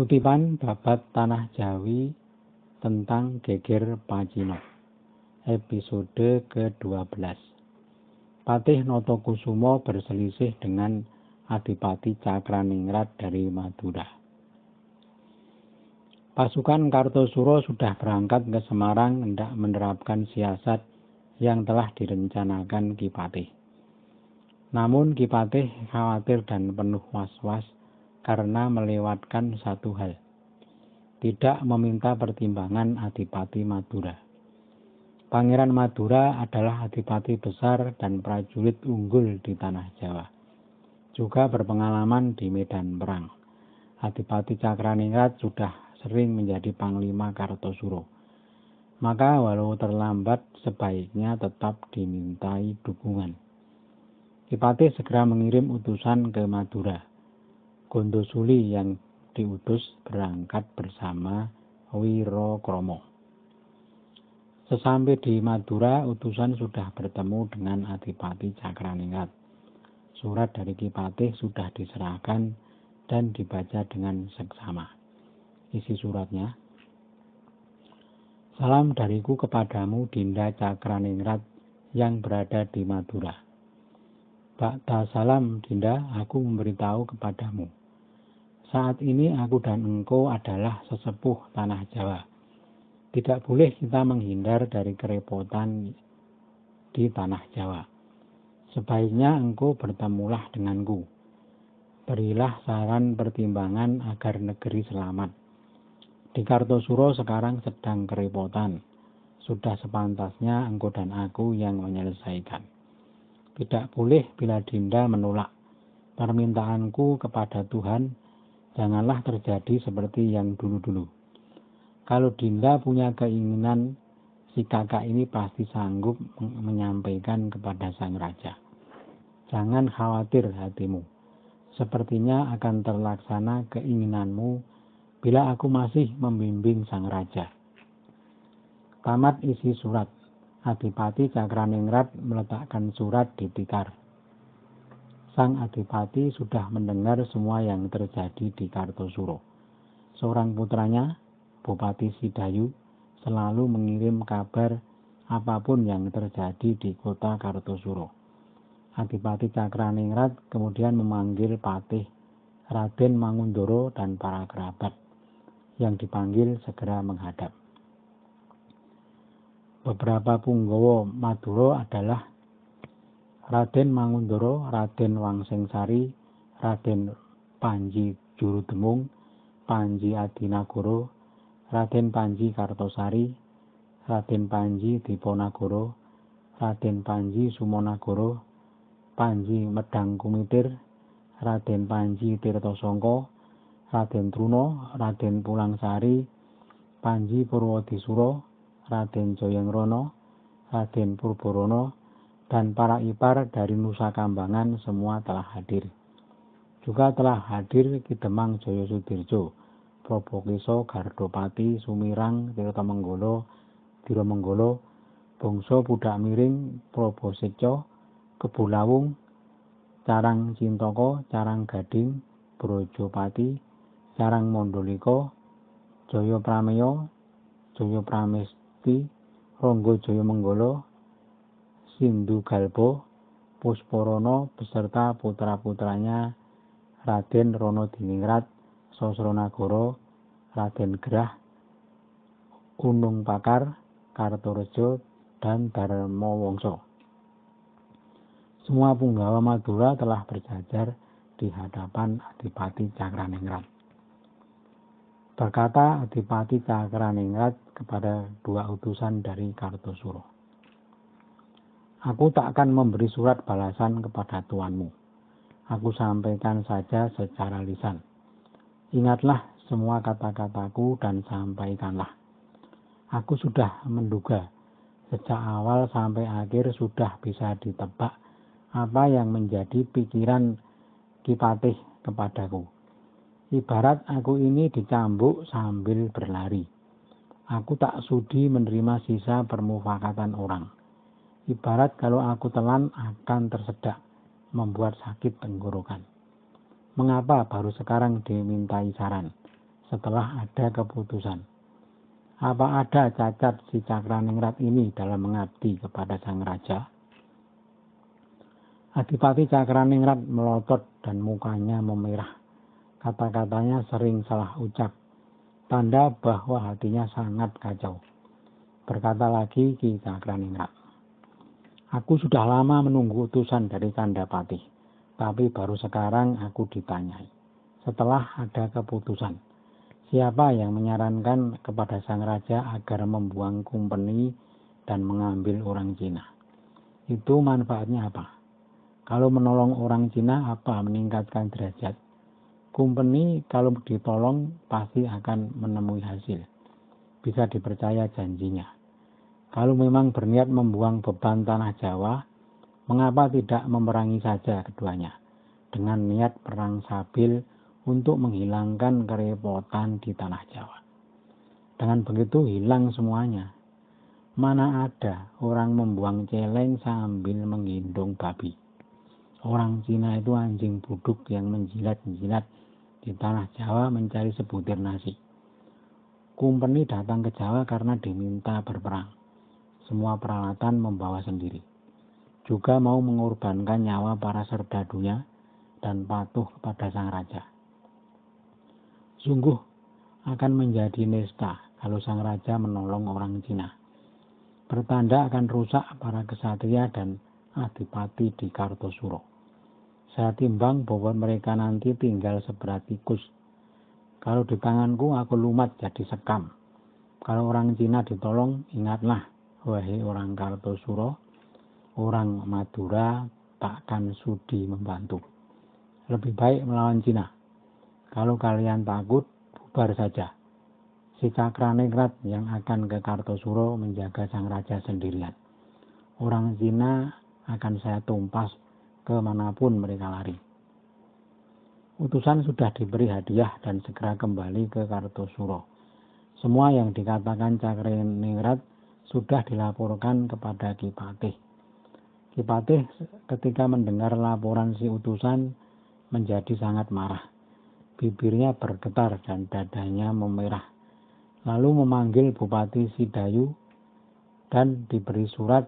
Kutipan Babat Tanah Jawi tentang Geger Pacino Episode ke-12 Patih Notokusumo berselisih dengan Adipati Cakraningrat dari Madura. Pasukan Kartosuro sudah berangkat ke Semarang hendak menerapkan siasat yang telah direncanakan Kipatih. Namun Kipatih khawatir dan penuh was-was karena melewatkan satu hal. Tidak meminta pertimbangan Adipati Madura. Pangeran Madura adalah adipati besar dan prajurit unggul di tanah Jawa. Juga berpengalaman di medan perang. Adipati Cakraningrat sudah sering menjadi Panglima Kartosuro. Maka walau terlambat sebaiknya tetap dimintai dukungan. Kipati segera mengirim utusan ke Madura. Gondosuli yang diutus berangkat bersama Wiro Kromo. Sesampai di Madura, utusan sudah bertemu dengan Adipati Cakraningrat. Surat dari Kipatih sudah diserahkan dan dibaca dengan seksama. Isi suratnya, Salam dariku kepadamu Dinda Cakraningrat yang berada di Madura. Bakta salam Dinda, aku memberitahu kepadamu saat ini aku dan engkau adalah sesepuh tanah Jawa. Tidak boleh kita menghindar dari kerepotan di tanah Jawa. Sebaiknya engkau bertemulah denganku. Berilah saran pertimbangan agar negeri selamat. Di Kartosuro sekarang sedang kerepotan. Sudah sepantasnya engkau dan aku yang menyelesaikan. Tidak boleh bila Dinda menolak permintaanku kepada Tuhan janganlah terjadi seperti yang dulu-dulu. Kalau Dinda punya keinginan, si kakak ini pasti sanggup menyampaikan kepada sang raja. Jangan khawatir hatimu. Sepertinya akan terlaksana keinginanmu bila aku masih membimbing sang raja. Tamat isi surat. Adipati Cakraningrat meletakkan surat di tikar sang adipati sudah mendengar semua yang terjadi di Kartosuro. Seorang putranya, Bupati Sidayu, selalu mengirim kabar apapun yang terjadi di kota Kartosuro. Adipati Cakraningrat kemudian memanggil Patih Raden Mangundoro dan para kerabat yang dipanggil segera menghadap. Beberapa punggawa Maduro adalah Raden Mangundoro, Raden Wangsengsari, Raden Panji Jurudemung, Panji Adinagoro, Raden Panji Kartosari, Raden Panji Diponagoro, Raden Panji Sumonagoro, Panji Medang Kumitir, Raden Panji Tirtosongko, Raden Truno, Raden Pulangsari, Panji Purwodisuro, Raden Joyengrono, Raden Purborono, dan para ipar dari Nusa Kambangan semua telah hadir. Juga telah hadir Kidemang Joyo Sudirjo, Probokiso Gardopati Sumirang Tirtomenggolo, Diromenggolo, Bongso Budak Miring, Proboseco, Kebulawung, Carang Cintoko, Carang Gading, Brojopati, Carang Mondoliko, Joyo Prameyo, Joyo Pramesti, Ronggo Joyo Menggolo, Sindu Galbo, Pusporono beserta putra-putranya Raden Rono Diningrat, Sosronagoro, Raden Gerah, Gunung Pakar, Kartorejo, dan Darmo Wongso. Semua punggawa Madura telah berjajar di hadapan Adipati Cakraningrat. Berkata Adipati Cakraningrat kepada dua utusan dari Kartosuro. Aku tak akan memberi surat balasan kepada tuanmu. Aku sampaikan saja secara lisan. Ingatlah semua kata-kataku dan sampaikanlah. Aku sudah menduga sejak awal sampai akhir sudah bisa ditebak apa yang menjadi pikiran Kipatih kepadaku. Ibarat aku ini dicambuk sambil berlari. Aku tak sudi menerima sisa permufakatan orang. Ibarat kalau aku telan akan tersedak, membuat sakit tenggorokan. Mengapa baru sekarang dimintai saran? Setelah ada keputusan. Apa ada cacat si Cakraningrat ini dalam mengabdi kepada sang raja? Adipati Cakraningrat melotot dan mukanya memerah. Kata-katanya sering salah ucap. Tanda bahwa hatinya sangat kacau. Berkata lagi Ki Cakraningrat. Aku sudah lama menunggu utusan dari Kanda Patih, tapi baru sekarang aku ditanyai. Setelah ada keputusan, siapa yang menyarankan kepada sang raja agar membuang kumpeni dan mengambil orang Cina? Itu manfaatnya apa? Kalau menolong orang Cina apa meningkatkan derajat? Kumpeni kalau ditolong pasti akan menemui hasil. Bisa dipercaya janjinya. Kalau memang berniat membuang beban tanah Jawa, mengapa tidak memerangi saja keduanya dengan niat perang sabil untuk menghilangkan kerepotan di tanah Jawa. Dengan begitu hilang semuanya. Mana ada orang membuang celeng sambil menggendong babi. Orang Cina itu anjing buduk yang menjilat-jilat di tanah Jawa mencari sebutir nasi. Kumpeni datang ke Jawa karena diminta berperang semua peralatan membawa sendiri. Juga mau mengorbankan nyawa para serdadunya dan patuh kepada sang raja. Sungguh akan menjadi nesta kalau sang raja menolong orang Cina. Pertanda akan rusak para kesatria dan adipati di Kartosuro. Saya timbang bobot mereka nanti tinggal seberat tikus. Kalau di tanganku aku lumat jadi sekam. Kalau orang Cina ditolong, ingatlah wahai orang Kartosuro, orang Madura takkan sudi membantu. Lebih baik melawan Cina. Kalau kalian takut, bubar saja. Si Cakranegrat yang akan ke Kartosuro menjaga sang raja sendirian. Orang Cina akan saya tumpas kemanapun mereka lari. Utusan sudah diberi hadiah dan segera kembali ke Kartosuro. Semua yang dikatakan Cakraningrat sudah dilaporkan kepada Kipatih. Kipatih ketika mendengar laporan si utusan menjadi sangat marah. Bibirnya bergetar dan dadanya memerah. Lalu memanggil Bupati Sidayu dan diberi surat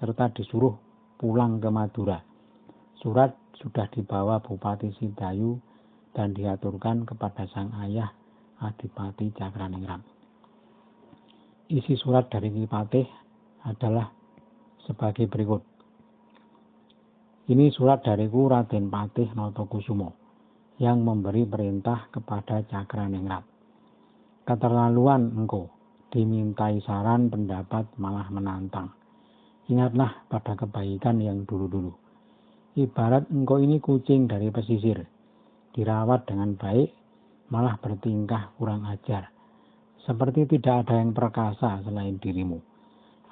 serta disuruh pulang ke Madura. Surat sudah dibawa Bupati Sidayu dan diaturkan kepada sang ayah Adipati Cakraningrat. Isi surat dari al adalah sebagai berikut. Ini surat dari Raden Patih Notokusumo yang memberi perintah kepada Cakra Ningrat. Keterlaluan engkau, dimintai saran pendapat malah menantang. Ingatlah pada kebaikan yang dulu-dulu. Ibarat engkau ini kucing dari pesisir, dirawat dengan baik, malah bertingkah kurang ajar seperti tidak ada yang perkasa selain dirimu.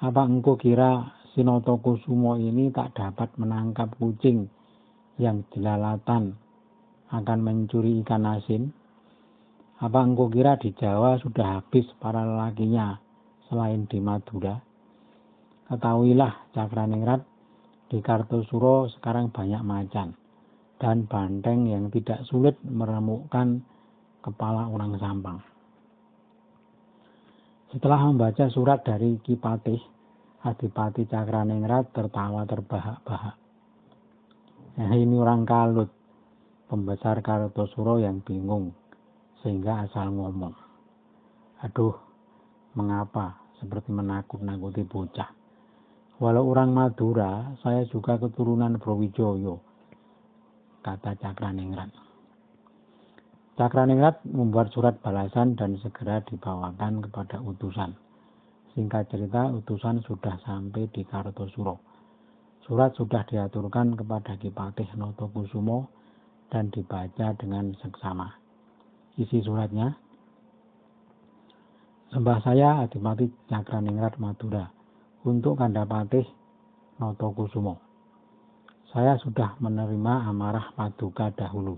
Apa engkau kira Sinoto Kusumo ini tak dapat menangkap kucing yang jelalatan akan mencuri ikan asin? Apa engkau kira di Jawa sudah habis para lelakinya selain di Madura? Ketahuilah Cakraningrat di Kartosuro sekarang banyak macan dan banteng yang tidak sulit meremukkan kepala orang sampang. Setelah membaca surat dari Kipatih, Adipati Cakraningrat tertawa terbahak-bahak. Nah, ini orang kalut, pembesar Kartosuro yang bingung, sehingga asal ngomong. Aduh, mengapa seperti menakut-nakuti bocah? Walau orang Madura, saya juga keturunan Prowijoyo, kata Cakraningrat. Cakraningrat membuat surat balasan dan segera dibawakan kepada utusan. Singkat cerita, utusan sudah sampai di Kartosuro. Surat sudah diaturkan kepada Kipatih Notokusumo dan dibaca dengan seksama. Isi suratnya, Sembah saya Adipati Cakraningrat Madura untuk Kandapatih Notokusumo. Saya sudah menerima amarah paduka dahulu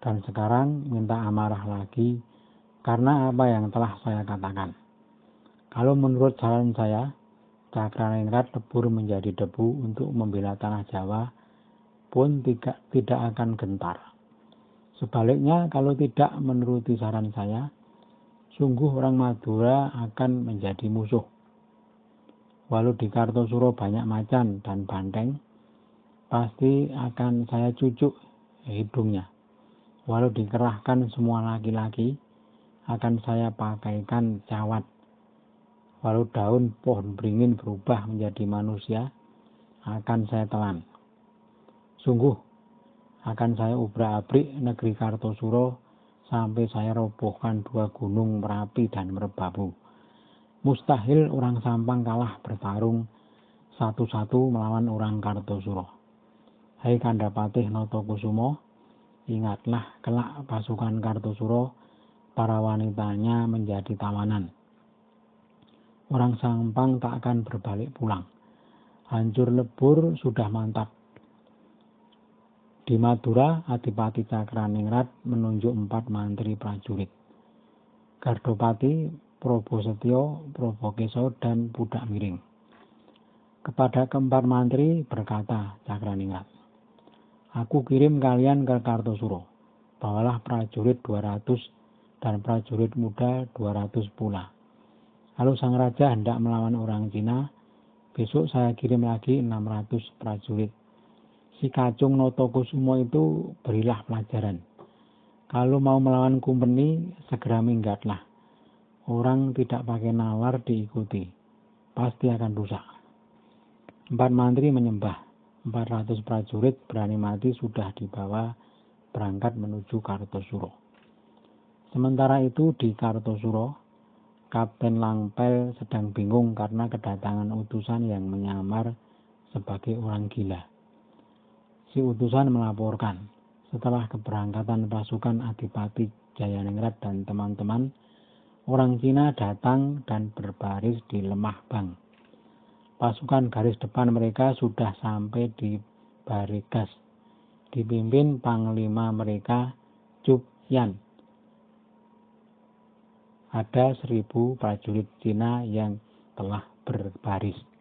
dan sekarang minta amarah lagi karena apa yang telah saya katakan. Kalau menurut saran saya, Cakraningrat debur menjadi debu untuk membela tanah Jawa pun tidak, tidak akan gentar. Sebaliknya, kalau tidak menuruti saran saya, sungguh orang Madura akan menjadi musuh. Walau di Kartosuro banyak macan dan banteng, pasti akan saya cucuk hidungnya walau dikerahkan semua laki-laki, akan saya pakaikan cawat. Walau daun pohon beringin berubah menjadi manusia, akan saya telan. Sungguh, akan saya ubrak-abrik negeri Kartosuro sampai saya robohkan dua gunung Merapi dan Merbabu. Mustahil orang Sampang kalah bertarung satu-satu melawan orang Kartosuro. Hai Kandapatih Noto Kusumo, ingatlah kelak pasukan Kartosuro, para wanitanya menjadi tawanan. Orang Sampang tak akan berbalik pulang. Hancur lebur sudah mantap. Di Madura, Adipati Cakraningrat menunjuk empat mantri prajurit. Gardopati, Probo Keso, dan Budak Miring. Kepada keempat mantri berkata Cakraningrat, Aku kirim kalian ke Kartosuro. Bawalah prajurit 200 dan prajurit muda 200 pula. Lalu sang raja hendak melawan orang Cina. Besok saya kirim lagi 600 prajurit. Si kacung Notokusumo itu berilah pelajaran. Kalau mau melawan Kumpeni, segera minggatlah. Orang tidak pakai nawar diikuti. Pasti akan rusak. Empat mantri menyembah. 400 prajurit berani mati sudah dibawa berangkat menuju Kartosuro. Sementara itu di Kartosuro, Kapten Langpel sedang bingung karena kedatangan utusan yang menyamar sebagai orang gila. Si utusan melaporkan, setelah keberangkatan pasukan Adipati Jayaningrat dan teman-teman, orang Cina datang dan berbaris di Lemah bank pasukan garis depan mereka sudah sampai di Barigas, dipimpin panglima mereka Cub Yan. Ada seribu prajurit Cina yang telah berbaris.